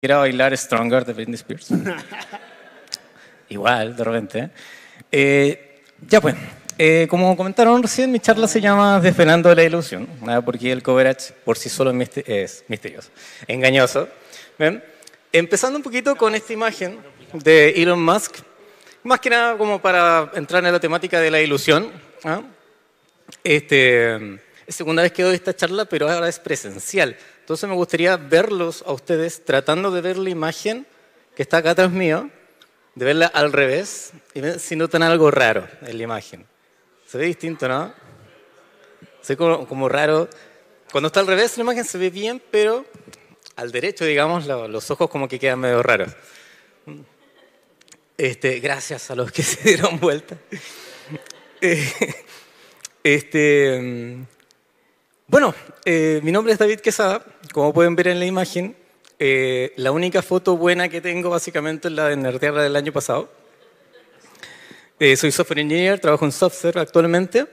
Quiero bailar Stronger de Britney Spears. Igual, de repente. Eh, ya pues, eh, como comentaron recién, mi charla se llama Desvelando la ilusión, nada porque el coverage por sí solo es misterioso, engañoso. Empezando un poquito con esta imagen de Elon Musk, más que nada como para entrar en la temática de la ilusión. ¿ah? Este, es segunda vez que doy esta charla, pero ahora es presencial. Entonces me gustaría verlos a ustedes tratando de ver la imagen que está acá atrás mío, de verla al revés y ver si notan algo raro en la imagen. Se ve distinto, ¿no? Se ve como, como raro. Cuando está al revés la imagen se ve bien, pero al derecho, digamos, los ojos como que quedan medio raros. Este, gracias a los que se dieron vuelta. Eh, este, mm, bueno, eh, mi nombre es David Quesada. Como pueden ver en la imagen, eh, la única foto buena que tengo básicamente es la de Nerdearra del año pasado. Eh, soy software engineer, trabajo en software actualmente.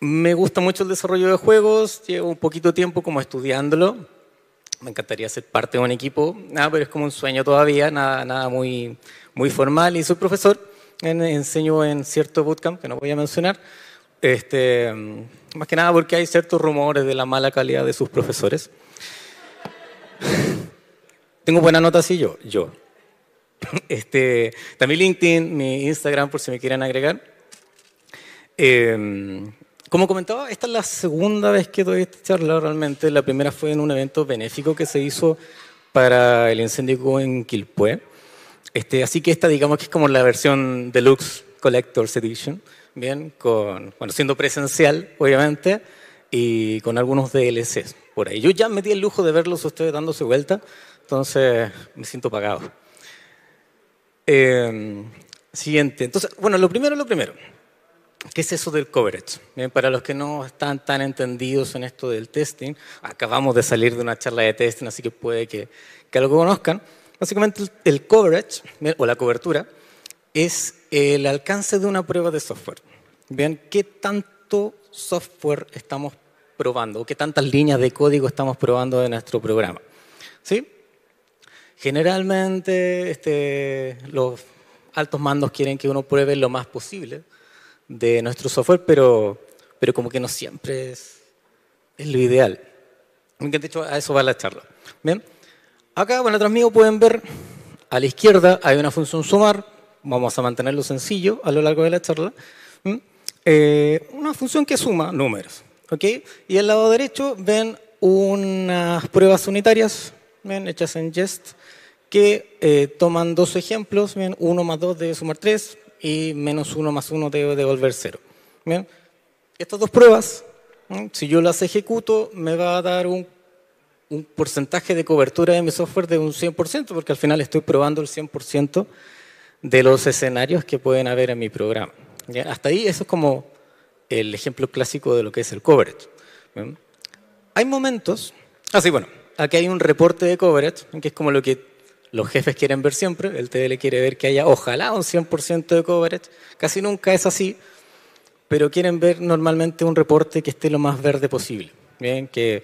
Me gusta mucho el desarrollo de juegos, llevo un poquito de tiempo como estudiándolo. Me encantaría ser parte de un equipo, nada, pero es como un sueño todavía, nada, nada muy, muy formal. Y soy profesor, enseño en cierto bootcamp que no voy a mencionar. Este, más que nada porque hay ciertos rumores de la mala calidad de sus profesores. Tengo buena nota, sí, yo. yo. Este, también LinkedIn, mi Instagram, por si me quieren agregar. Em, como comentaba, esta es la segunda vez que doy esta charla realmente. La primera fue en un evento benéfico que se hizo para el incendio en Quilpué. Este, así que esta digamos que es como la versión deluxe Collector's Edition bien, con, bueno, siendo presencial, obviamente, y con algunos DLCs por ahí. Yo ya me di el lujo de verlos ustedes dándose vuelta, entonces me siento pagado. Em, siguiente. Entonces, bueno, lo primero, lo primero. ¿Qué es eso del coverage? Bien, para los que no están tan entendidos en esto del testing, acabamos de salir de una charla de testing, así que puede que, que algo conozcan. Básicamente el, coverage, o la cobertura, es el alcance de una prueba de software. Vean qué tanto software estamos probando, qué tantas líneas de código estamos probando de nuestro programa. ¿Sí? Generalmente este, los altos mandos quieren que uno pruebe lo más posible de nuestro software, pero, como que no siempre es, lo ideal. De hecho, a eso va la charla. Bien. Acá, bueno, atrás mío pueden ver, a la izquierda hay una función sumar, vamos a mantenerlo sencillo a lo largo de la charla, eh, una función que suma números. ¿okay? Y al lado derecho ven unas pruebas unitarias hechas en Jest que eh, toman dos ejemplos, ¿bien? 1 más 2 debe sumar 3 y menos 1 más 1 debe devolver 0. ¿bien? Estas dos pruebas, si yo las ejecuto, me va a dar un, un porcentaje de cobertura de mi software de un 100%, porque al final estoy probando el 100% de los escenarios que pueden haber en mi programa. Hasta ahí eso es como el ejemplo clásico de lo que es el coverage. Hay momentos, así ah, bueno, aquí hay un reporte de coverage, que es como lo que los jefes quieren ver siempre, el TL quiere ver que haya ojalá un 100% de coverage, casi nunca es así, pero quieren ver normalmente un reporte que esté lo más verde posible, ¿bien? que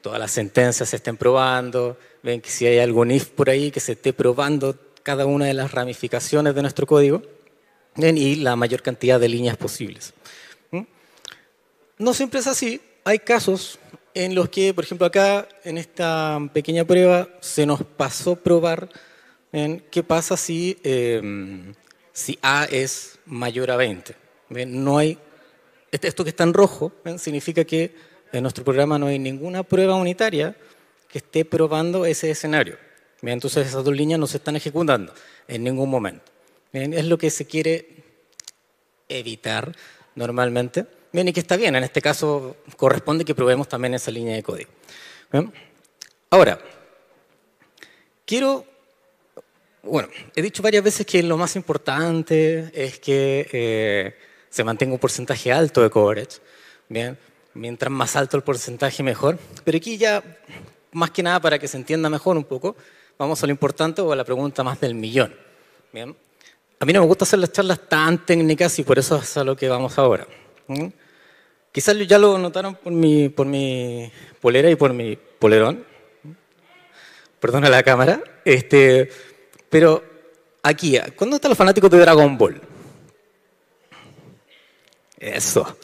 todas las sentencias se estén probando, ven que si hay algún if por ahí que se esté probando cada una de las ramificaciones de nuestro código ¿eh? y la mayor cantidad de líneas posibles. No siempre es así. Hay casos en los que, por ejemplo, acá en esta pequeña prueba se nos pasó probar qué pasa si, em, si A es mayor a 20. No hay, este, esto que está en rojo significa que en nuestro programa no hay ninguna prueba unitaria que esté probando ese escenario. Bien, entonces esas dos líneas no se están ejecutando en ningún momento. es lo que se quiere evitar normalmente. Bien, y que está bien, en este caso corresponde que probemos también esa línea de código. Ahora, quiero, bueno, he dicho varias veces que lo más importante es que eh, se mantenga un porcentaje alto de coverage. Bien, mientras más alto el porcentaje mejor. Pero aquí ya, más que nada para que se entienda mejor un poco, Vamos a lo importante o a la pregunta más del millón. A mí no me gusta hacer las charlas tan técnicas y por eso es a lo que vamos ahora. ¿Mm? Quizás ya lo notaron por mi, por mi polera y por mi polerón. Perdona la cámara. Este, pero aquí, ¿cuándo están los fanáticos de Dragon Ball? Eso.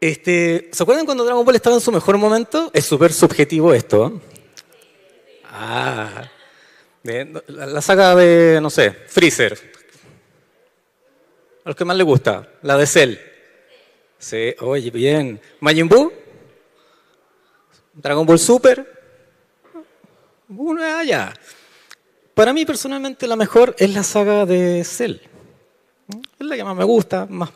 Este, ¿Se acuerdan cuando Dragon Ball estaba en su mejor momento? Es súper subjetivo esto. Ah, la saga de, no sé, Freezer. A los que más le gusta, la de Cell. Sí, oye, bien. Majin Buu, Dragon Ball Super. Una allá. Para mí personalmente la mejor es la saga de Cell. Es la que más me gusta, más,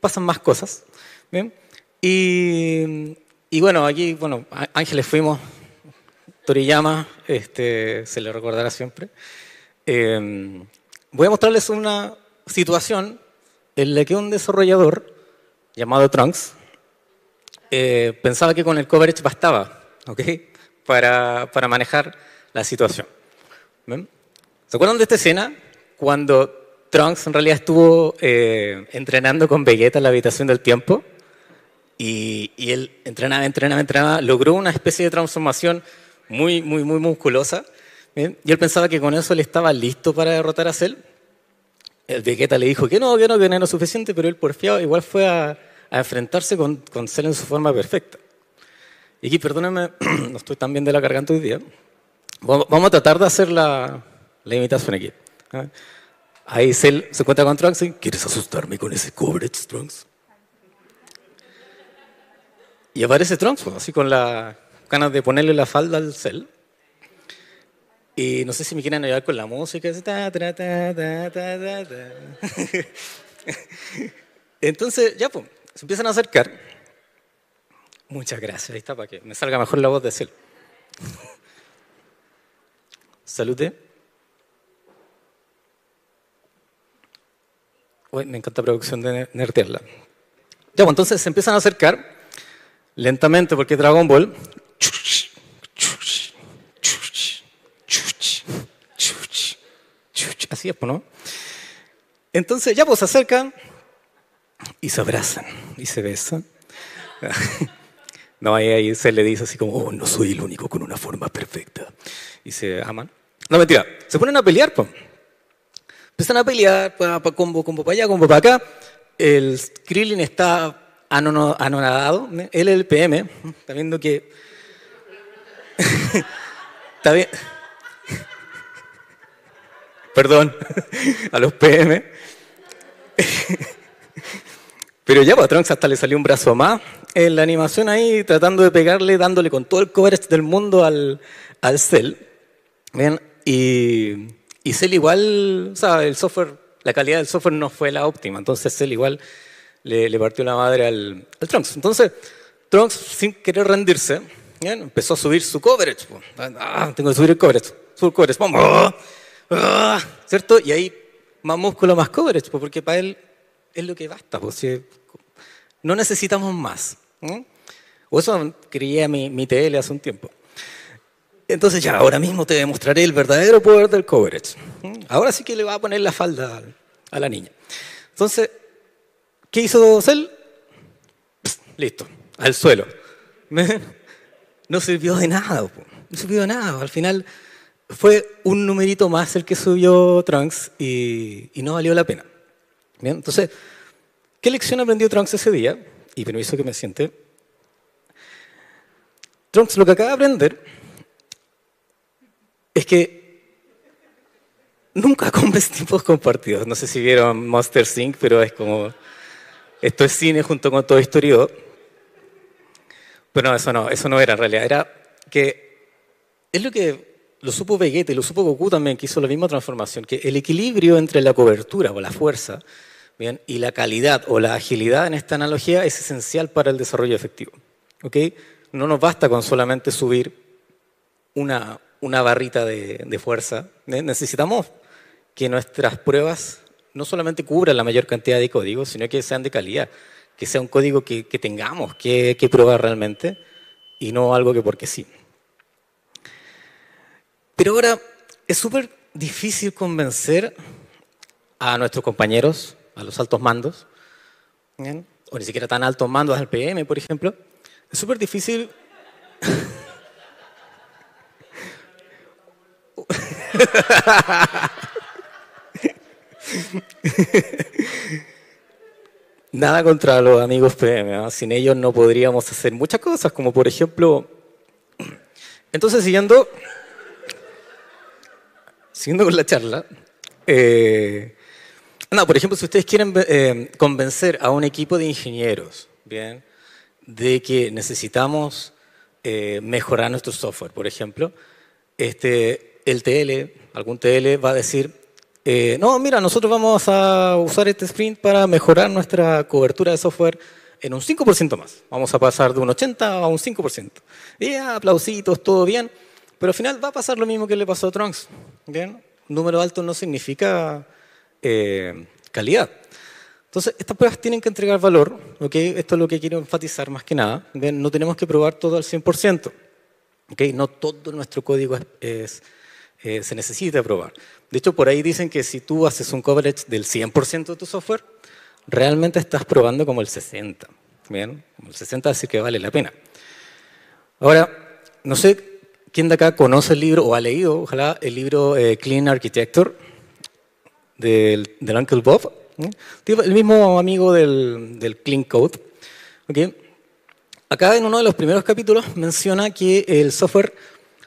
pasan más cosas. ¿bien? Y, y bueno, aquí, bueno, Ángeles fuimos Toriyama este, se le recordará siempre. Em, voy a mostrarles una situación en la que un desarrollador llamado Trunks eh, pensaba que con el coverage bastaba para, manejar la situación. ¿Se acuerdan de esta escena cuando Trunks en realidad estuvo eh, entrenando con Vegeta en la habitación del tiempo? Y, y él entrenaba, entrenaba, entrenaba, logró una especie de transformación muy, muy, muy musculosa. Y él pensaba que con eso él estaba listo para derrotar a Cell. El Vegeta le dijo que no, que no, que no suficiente, pero él porfiado igual fue a, enfrentarse con, con Cell en su forma perfecta. Y aquí, perdónenme, no estoy tan bien de la garganta hoy día. Vamos a tratar de hacer la, la imitación aquí. Ahí Cell se encuentra con Trunks y ¿quieres asustarme con ese coverage, Trunks? Y aparece Trunks, pues, así con la, ganas de ponerle la falda al cel. Y no sé si me quieren ayudar con la música. Entonces, ya, pues, se empiezan a acercar. Muchas gracias, ahí está, para que me salga mejor la voz de cel. Salute. Uy, me encanta la producción de nerdearla. Ya, pues, entonces se empiezan a acercar lentamente porque Dragon Ball Pues, ¿no? Entonces ya pues se acercan y se abrazan y se besan. No, ahí, se le dice así como, oh, no soy el único con una forma perfecta. Y se aman. No, mentira. Se ponen a pelear, pues. Empiezan a pelear, pa, pa, combo, combo para allá, combo para acá. El Krillin está anonadado. ¿eh? Él es el PM. Está viendo que... está bien perdón, a los PM. Pero ya, pues, a Trunks hasta le salió un brazo más en la animación ahí, tratando de pegarle, dándole con todo el coverage del mundo al, al Cell. Y, y Cell igual, o sea, el software, la calidad del software no fue la óptima, entonces Cell igual le, partió la madre al, al Trunks. Entonces, Trunks, sin querer rendirse, empezó a subir su coverage. Ah, tengo que subir el coverage, Subo el coverage, vamos. Ah, ¿cierto? Y ahí más músculo, más coverage, pues, porque para él es lo que basta, pues, no necesitamos más. ¿eh? O eso creía mi, mi TL hace un tiempo. Entonces ya, ahora mismo te demostraré el verdadero poder del coverage. ¿eh? Ahora sí que le va a poner la falda a la niña. Entonces, ¿qué hizo él listo, al suelo. No sirvió de nada, no sirvió de nada. Al final fue un numerito más el que subió Trunks y, no valió la pena. Entonces, ¿qué lección aprendió Trunks ese día? Y permiso que me siente. Trunks lo que acaba de aprender es que nunca compres tipos compartidos. No sé si vieron Monster Sync, pero es como. Esto es cine junto con todo historiador. Pero eso no, eso no era en realidad. Era que. Es lo que lo supo Vegeta y lo supo Goku también, que hizo la misma transformación, que el equilibrio entre la cobertura o la fuerza ¿bien? y la calidad o la agilidad en esta analogía es esencial para el desarrollo efectivo. ¿ok? No nos basta con solamente subir una, barrita de, fuerza. ¿eh? Necesitamos que nuestras pruebas no solamente cubran la mayor cantidad de códigos, sino que sean de calidad, que sea un código que, tengamos que, que probar realmente y no algo que porque sí. Pero ahora es súper difícil convencer a nuestros compañeros, a los altos mandos, o ni siquiera tan altos mandos al PM, por ejemplo. Es súper difícil... Nada contra los amigos PM, ¿ah? sin ellos no podríamos hacer muchas cosas, como por ejemplo... Entonces, siguiendo siguiendo con la charla, eh, por ejemplo, si ustedes quieren eh, convencer a un equipo de ingenieros, ¿bien? De que necesitamos eh, mejorar nuestro software, por ejemplo, este, el TL, algún TL va a decir, eh, no, mira, nosotros vamos a usar este sprint para mejorar nuestra cobertura de software en un 5% más. Vamos a pasar de un 80 a un 5%. Y ah, aplausitos, todo bien, pero al final va a pasar lo mismo que le pasó a Trunks. ¿bien? Número alto no significa eh, calidad. Entonces, estas pruebas tienen que entregar valor, ¿ok? Esto es lo que quiero enfatizar más que nada. No tenemos que probar todo al 100%, ¿ok? No todo nuestro código es, eh, se necesita probar. De hecho, por ahí dicen que si tú haces un coverage del 100% de tu software, realmente estás probando como el 60%. Bien, como el 60% así que vale la pena. Ahora, no sé ¿Quién de acá conoce el libro o ha leído, ojalá, el libro eh, Clean Architecture del, Uncle Bob? ¿Eh? El mismo amigo del, Clean Code. Acá en uno de los primeros capítulos menciona que el software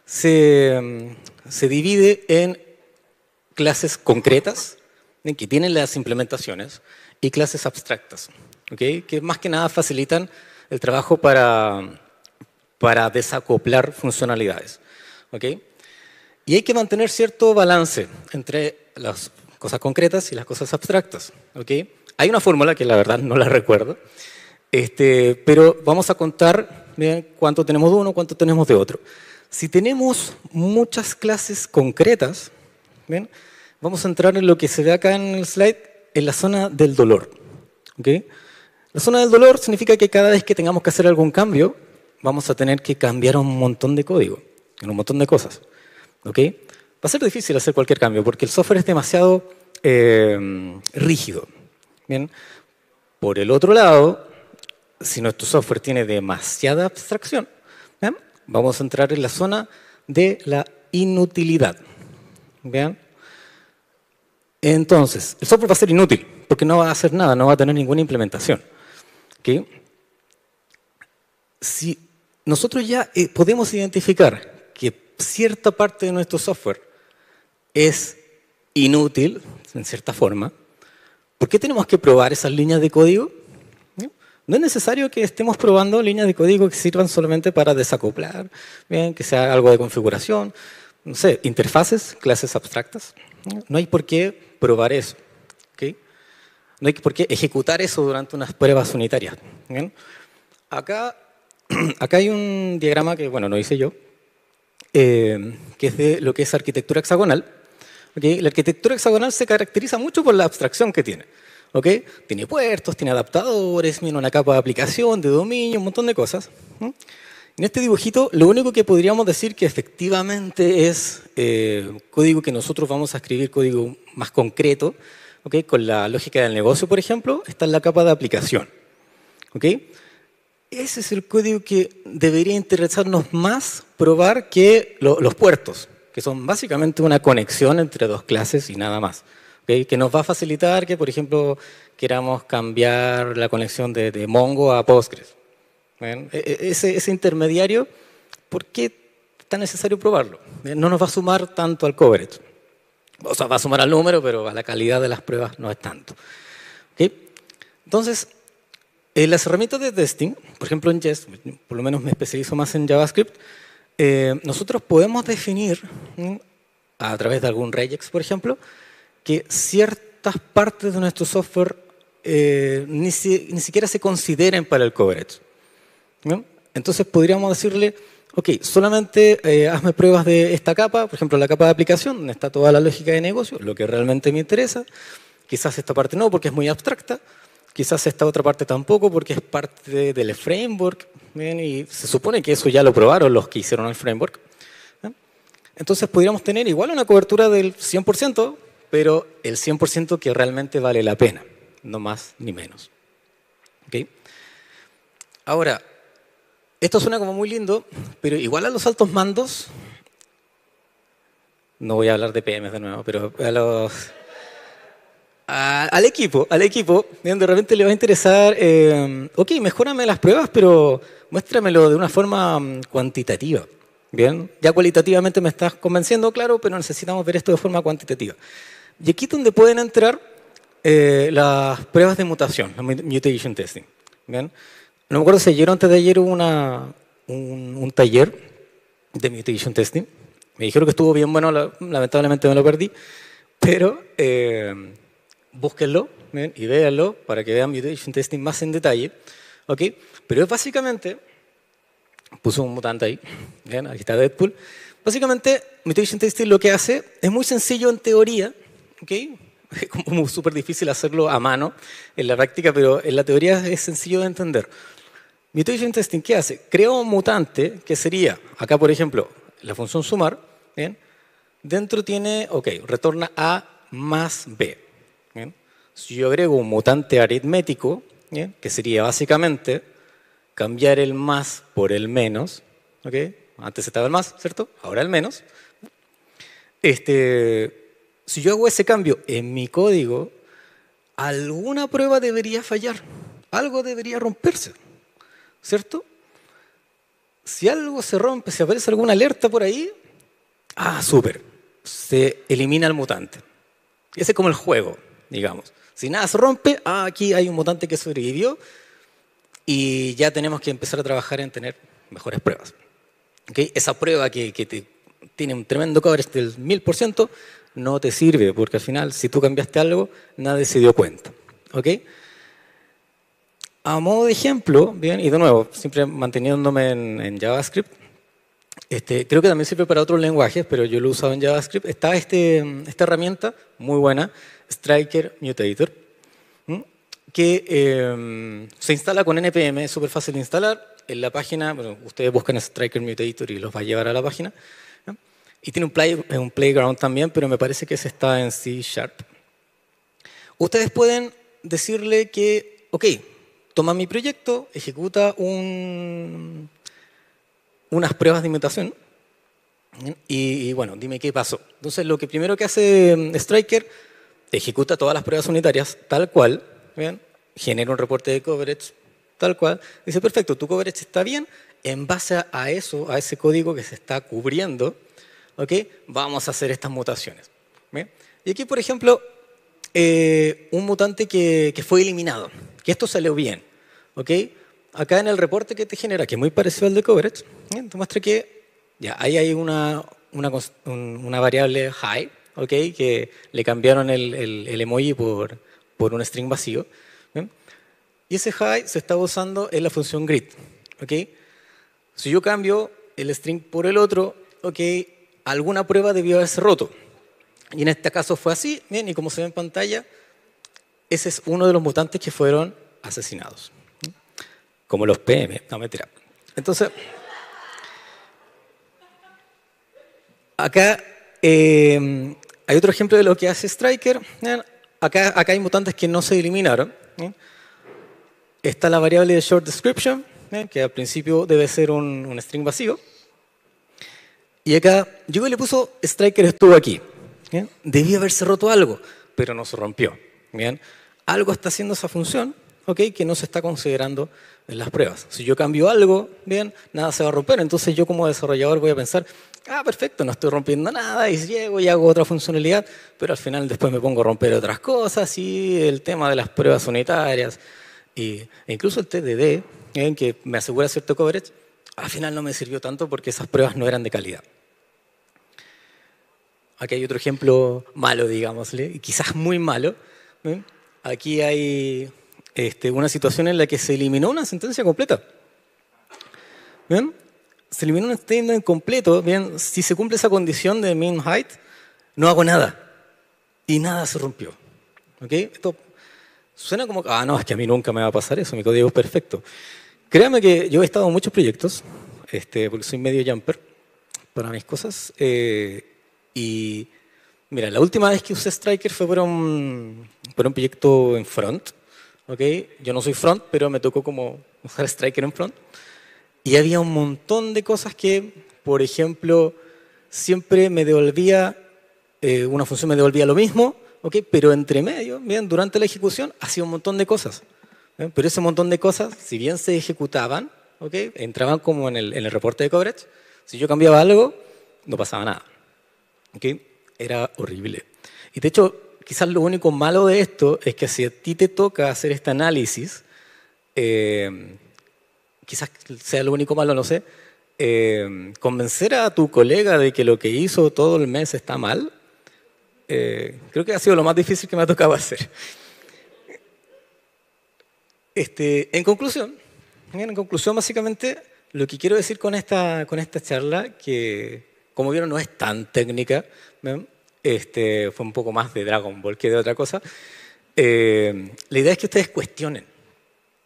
se, se divide en clases concretas, ¿eh? que tienen las implementaciones, y clases abstractas, que más que nada facilitan el trabajo para para desacoplar funcionalidades. Y hay que mantener cierto balance entre las cosas concretas y las cosas abstractas. Hay una fórmula que la verdad no la recuerdo, este, pero vamos a contar cuánto tenemos de uno, cuánto tenemos de otro. Si tenemos muchas clases concretas, bien, vamos a entrar en lo que se ve acá en el slide, en la zona del dolor. La zona del dolor significa que cada vez que tengamos que hacer algún cambio, vamos a tener que cambiar un montón de código, en un montón de cosas. ¿ok? Va a ser difícil hacer cualquier cambio porque el software es demasiado eh, rígido. Bien. Por el otro lado, si nuestro software tiene demasiada abstracción, vamos a entrar en la zona de la inutilidad. Entonces, el software va a ser inútil porque no va a hacer nada, no va a tener ninguna implementación. Si nosotros ya eh, podemos identificar que cierta parte de nuestro software es inútil, en cierta forma, ¿por qué tenemos que probar esas líneas de código? No es necesario que estemos probando líneas de código que sirvan solamente para desacoplar, bien, que sea algo de configuración, no sé, interfaces, clases abstractas. No hay por qué probar eso. ¿okay? No hay por qué ejecutar eso durante unas pruebas unitarias. Acá acá hay un diagrama que, bueno, no hice yo, eh, que es de lo que es arquitectura hexagonal. ¿okay? La arquitectura hexagonal se caracteriza mucho por la abstracción que tiene. ¿okay? Tiene puertos, tiene adaptadores, tiene una capa de aplicación, de dominio, un montón de cosas. En este dibujito, lo único que podríamos decir que efectivamente es eh, código que nosotros vamos a escribir, código más concreto, ¿okay? con la lógica del negocio, por ejemplo, está en la capa de aplicación. ¿okay? Ese es el código que debería interesarnos más probar que los puertos, que son básicamente una conexión entre dos clases y nada más. Que nos va a facilitar que, por ejemplo, queramos cambiar la conexión de, Mongo a Postgres. E, e, ese, intermediario, ¿por qué tan necesario probarlo? No nos va a sumar tanto al coverage. O sea, va a sumar al número, pero a la calidad de las pruebas no es tanto. Entonces, eh, las herramientas de testing, por ejemplo en Jest, por lo menos me especializo más en JavaScript, eh, nosotros podemos definir, a través de algún regex, por ejemplo, que ciertas partes de nuestro software eh, ni, siquiera se consideren para el coverage. Entonces podríamos decirle, ok, solamente eh, hazme pruebas de esta capa, por ejemplo, la capa de aplicación, donde está toda la lógica de negocio, lo que realmente me interesa. Quizás esta parte no, porque es muy abstracta. Quizás esta otra parte tampoco porque es parte del framework y se supone que eso ya lo probaron los que hicieron el framework. Entonces podríamos tener igual una cobertura del 100%, pero el 100% que realmente vale la pena, no más ni menos. Ahora, esto suena como muy lindo, pero igual a los altos mandos, no voy a hablar de PMs de nuevo, pero a los al equipo, al equipo, de repente le va a interesar, eh, ok, mejorame las pruebas, pero muéstramelo de una forma mm, cuantitativa. Bien, ya cualitativamente me estás convenciendo, claro, pero necesitamos ver esto de forma cuantitativa. Y aquí es donde pueden entrar eh, las pruebas de mutación, la mutation testing. Bien, no me acuerdo si ayer o antes de ayer hubo una, un, taller de mutation testing. Me dijeron que estuvo bien bueno, lamentablemente me lo perdí, pero... Eh, búsquenlo y véanlo para que vean mutation testing más en detalle. okay, Pero es básicamente, puso un mutante ahí, aquí está Deadpool. Básicamente, mutation testing lo que hace es muy sencillo en teoría, okay, es como súper difícil hacerlo a mano en la práctica, pero en la teoría es sencillo de entender. Mutation testing, ¿qué hace? Crea un mutante que sería, acá por ejemplo, la función sumar, ¿bien? dentro tiene, ok, retorna A más B si yo agrego un mutante aritmético, que sería básicamente cambiar el más por el menos, antes estaba el más, ¿cierto? Ahora el menos. Este, si yo hago ese cambio en mi código, alguna prueba debería fallar, algo debería romperse, ¿cierto? Si algo se rompe, si aparece alguna alerta por ahí, ah, súper, se elimina el mutante. Ese es como el juego, digamos. Si nada se rompe, ah, aquí hay un mutante que sobrevivió y ya tenemos que empezar a trabajar en tener mejores pruebas. ¿Okay? Esa prueba que, que tiene un tremendo coverage del 1000% no te sirve porque al final si tú cambiaste algo, nadie se dio cuenta. ¿Okay? A modo de ejemplo, bien, y de nuevo, siempre manteniéndome en, JavaScript, este, creo que también sirve para otros lenguajes, pero yo lo he usado en JavaScript. Está este, esta herramienta muy buena Striker Mutator, que em, se instala con NPM, es súper fácil de instalar. En la página, bueno, ustedes buscan Striker Mutator y los va a llevar a la página. Y tiene un, play, un playground también, pero me parece que ese está en C Sharp. Ustedes pueden decirle que, ok, toma mi proyecto, ejecuta un, unas pruebas de mutación y, y, bueno, dime qué pasó. Entonces, lo que primero que hace em, Striker ejecuta todas las pruebas unitarias tal cual, ¿bien? genera un reporte de coverage tal cual, dice, perfecto, tu coverage está bien, en base a eso, a ese código que se está cubriendo, ¿ok? vamos a hacer estas mutaciones. Y aquí, por ejemplo, eh, un mutante que, fue eliminado, que esto salió bien. ¿ok? Acá en el reporte que te genera, que es muy parecido al de coverage, te muestra que ya, ahí hay una, una variable high, que le cambiaron el, emoji por, un string vacío. Y ese high se está usando en la función grid. ¿ok? Si yo cambio el string por el otro, alguna prueba debió haberse roto. Y en este caso fue así, ¿bien? y como se ve en pantalla, ese es uno de los mutantes que fueron asesinados. Como los PM, no me tira Entonces, acá eh, hay otro ejemplo de lo que hace Striker. Eh, acá, acá hay mutantes que no se eliminaron. ¿eh? Está la variable de short description, ¿eh? que al principio debe ser un, string vacío. Y acá, yo le puso Striker estuvo aquí. Debía haberse roto algo, pero no se rompió. ¿Bien? Algo está haciendo esa función ¿okay? que no se está considerando en las pruebas. Si yo cambio algo, ¿bien? nada se va a romper. Entonces yo como desarrollador voy a pensar, ah, perfecto, no estoy rompiendo nada y llego y hago otra funcionalidad, pero al final después me pongo a romper otras cosas y el tema de las pruebas unitarias y, e incluso el TDD, en que me asegura cierto coverage, al final no me sirvió tanto porque esas pruebas no eran de calidad. Aquí hay otro ejemplo malo, digámosle, y quizás muy malo. ¿eh? Aquí hay este, una situación en la que se eliminó una sentencia completa. ¿Bien? se elimina un en completo, bien, si se cumple esa condición de min height, no hago nada. Y nada se rompió. ¿Ok? Esto suena como, ah, no, es que a mí nunca me va a pasar eso, mi código es perfecto. Créame que yo he estado en muchos proyectos, este, porque soy medio jumper para mis cosas. Eh, y mira, la última vez que usé Striker fue por un, un proyecto en front. ¿ok? Yo no soy front, pero me tocó como usar Striker en front. Y había un montón de cosas que, por ejemplo, siempre me devolvía, eh, una función me devolvía lo mismo, okay, pero entre medio, durante la ejecución, hacía un montón de cosas. ¿eh? Pero ese montón de cosas, si bien se ejecutaban, okay, entraban como en el, reporte de coverage, si yo cambiaba algo, no pasaba nada. okay, Era horrible. Y de hecho, quizás lo único malo de esto es que si a ti te toca hacer este análisis, eh, quizás sea lo único malo, no sé, eh, convencer a tu colega de que lo que hizo todo el mes está mal, eh, creo que ha sido lo más difícil que me ha tocado hacer. Este, en conclusión, en conclusión, básicamente, lo que quiero decir con esta, con esta charla, que como vieron no es tan técnica, Este, fue un poco más de Dragon Ball que de otra cosa, eh, la idea es que ustedes cuestionen,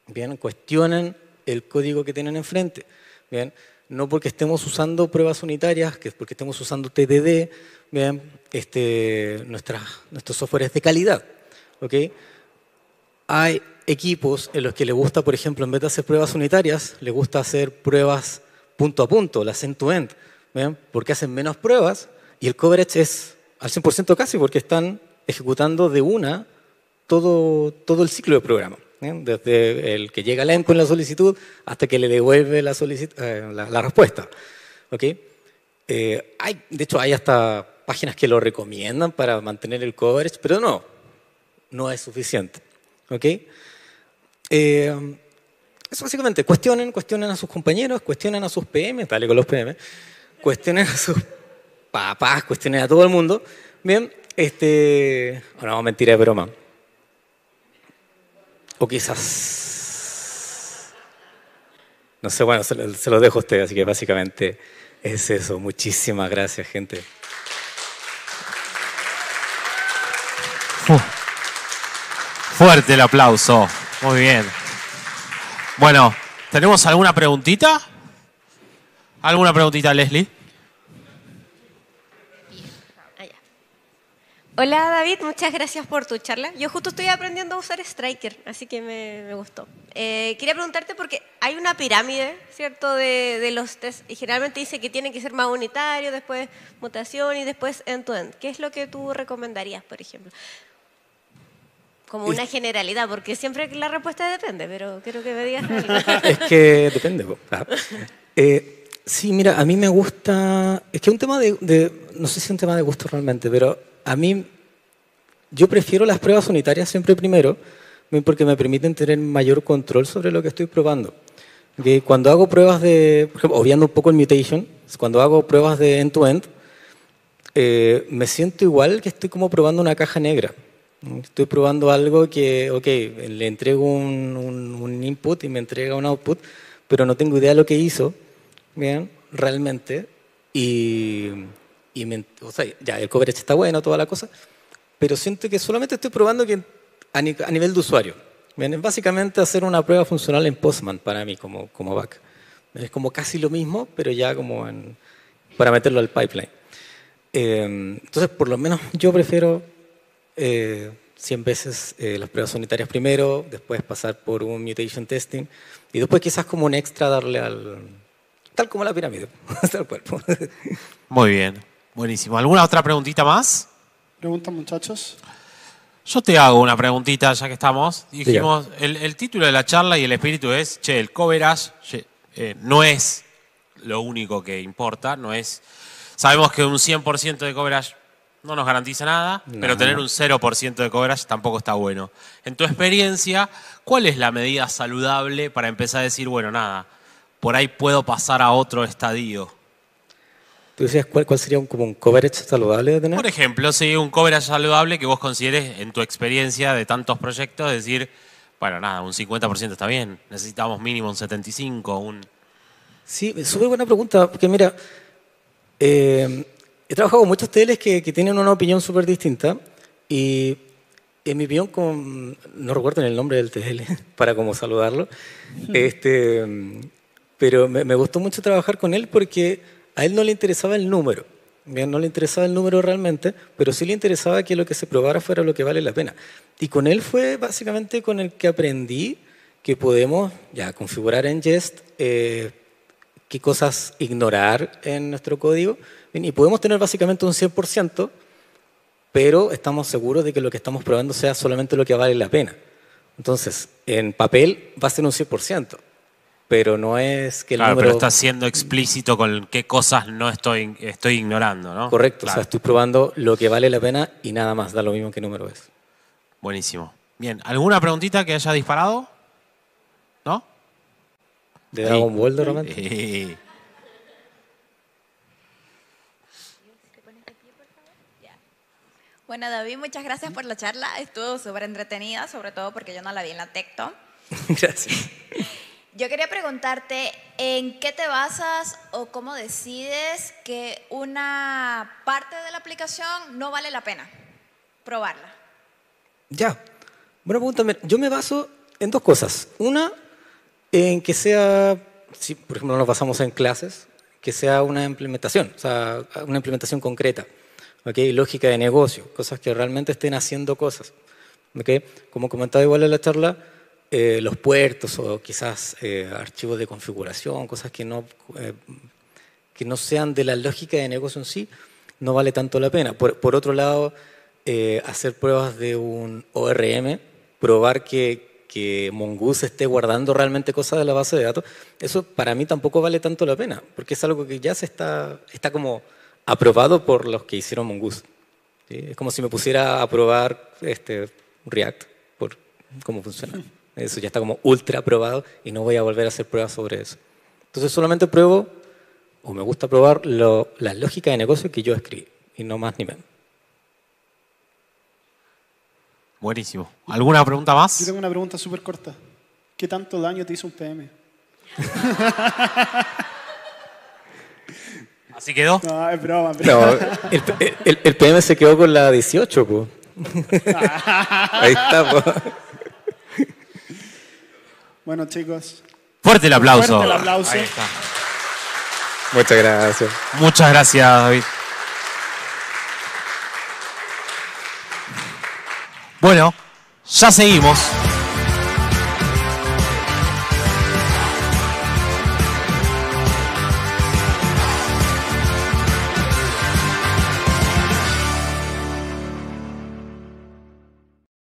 ¿bien? Cuestionen el código que tienen enfrente. ¿bien? No porque estemos usando pruebas unitarias, que es porque estemos usando TDD, ¿bien? Este, nuestra, nuestros es de calidad. ¿okay? Hay equipos en los que le gusta, por ejemplo, en vez de hacer pruebas unitarias, le gusta hacer pruebas punto a punto, las end-to-end, porque hacen menos pruebas y el coverage es al 100% casi porque están ejecutando de una todo, todo el ciclo de programa. ¿eh? desde el que llega lento en la solicitud hasta que le devuelve la, eh, respuesta. Eh, de hecho, hay hasta páginas que lo recomiendan para mantener el coverage, pero no, no es suficiente. ¿okay? eso básicamente, cuestionen, cuestionen a sus compañeros, cuestionen a sus PM, dale con los PM, cuestionen a sus papás, cuestionen a todo el mundo. Bien, este, bueno, mentira, es broma. O quizás. No sé, bueno, se, lo dejo a usted, así que básicamente es eso. Muchísimas gracias, gente. Fuerte el aplauso. Muy bien. Bueno, ¿tenemos alguna preguntita? ¿Alguna preguntita, Leslie? Hola David, muchas gracias por tu charla. Yo justo estoy aprendiendo a usar Striker, así que me, gustó. Eh, quería preguntarte porque hay una pirámide, ¿cierto?, de, los test y generalmente dice que tiene que ser más unitario, después mutación y después end-to-end. -end. to end qué es lo que tú recomendarías, por ejemplo? Como una generalidad, porque siempre la respuesta depende, pero creo que me digas algo. Es que depende. Ah. Eh, sí, mira, a mí me gusta, es que un tema de, de, no sé si es un tema de gusto realmente, pero a mí, yo prefiero las pruebas unitarias siempre primero, porque me permiten tener mayor control sobre lo que estoy probando. que Cuando hago pruebas de, por ejemplo, obviando un poco el mutation, cuando hago pruebas de end-to-end, eh, me siento igual que estoy como probando una caja negra. Estoy probando algo que, ok, le entrego un, un, input y me entrega un output, pero no tengo idea de lo que hizo, ¿bien? Realmente. Y y sea, ya, el coverage está bueno, toda la cosa, pero siento que solamente estoy probando a, nivel de usuario. Básicamente hacer una prueba funcional en Postman para mí como, como back. Es como casi lo mismo, pero ya como para meterlo al pipeline. Em, entonces, por lo menos yo prefiero eh, 100 veces eh, las pruebas unitarias primero, después pasar por un mutation testing y después quizás como un extra darle al... tal como la pirámide, el cuerpo. Muy bien. Buenísimo. ¿Alguna otra preguntita más? Pregunta, muchachos. Yo te hago una preguntita ya que estamos. Dijimos, el, título de la charla y el espíritu es, che, el coverage eh, no es lo único que importa, no es... Sabemos que un 100% de coverage no nos garantiza nada, pero tener un 0% de coverage tampoco está bueno. En tu experiencia, ¿cuál es la medida saludable para empezar a decir, bueno, nada, por ahí puedo pasar a otro estadio? ¿Tú decías cuál, cuál sería un, como un coverage saludable de tener? Por ejemplo, sí, un coverage saludable que vos consideres en tu experiencia de tantos proyectos, decir, bueno, nada, un 50% está bien, necesitamos mínimo un 75%, un... Sí, súper buena pregunta, porque mira, eh, he trabajado con muchos teles que, que tienen una opinión súper distinta y en mi opinión, mm, no recuerdo el nombre del TL para como saludarlo, este, pero me gustó mucho trabajar con él porque a él no le interesaba el número, no le interesaba el número realmente, pero sí le interesaba que lo que se probara fuera lo que vale la pena. Y con él fue básicamente con el que aprendí que podemos ya configurar en Jest eh, qué cosas ignorar en nuestro código. y podemos tener básicamente un 100%, pero estamos seguros de que lo que estamos probando sea solamente lo que vale la pena. Entonces, en papel va a ser un 100%, pero no es que el claro, número... pero está siendo explícito con qué cosas no estoy, estoy ignorando, ¿no? Correcto, o sea, estoy probando lo que vale la pena y nada más, da lo mismo qué número es. Buenísimo. Bien, ¿alguna preguntita que haya disparado? ¿No? ¿De Dragon Ball de repente? Bueno, David, muchas gracias por la charla. Estuvo súper entretenida, sobre todo porque yo no la vi en la Tecto. gracias. Yo quería preguntarte, ¿en qué te basas o cómo decides que una parte de la aplicación no vale la pena probarla? Ya, Bueno, pregunta. Yo me baso en dos cosas. Una, en que sea, si por ejemplo nos basamos en clases, que sea una implementación, o sea, una implementación concreta, ¿okay? lógica de negocio, cosas que realmente estén haciendo cosas. ¿okay? Como comentaba igual en la charla, eh, los puertos o quizás eh, archivos de configuración, cosas que no, eh, que no sean de la lógica de negocio en sí, no vale tanto la pena. Por, por otro lado, hacer pruebas de un ORM, probar que, que Mongoose esté guardando realmente cosas de la base de datos, eso para mí tampoco vale tanto la pena, porque es algo que ya se está, está como aprobado por los que hicieron Mongoose. Es como si me pusiera a probar este, React por cómo funciona. Eso ya está como ultra probado y no voy a volver a hacer pruebas sobre eso. Entonces solamente pruebo, o me gusta probar, lo, la lógica de negocio que yo escribí, y no más ni menos. Buenísimo. ¿Alguna pregunta más? Yo tengo una pregunta súper corta. ¿Qué tanto daño te hizo un PM? ¿Así quedó? No, es el, PM se quedó con la 18, po. Ahí está, po. Bueno, chicos. Fuerte el aplauso. Fuerte el aplauso. Ahí está. Muchas gracias. Muchas gracias, David. Bueno, ya seguimos.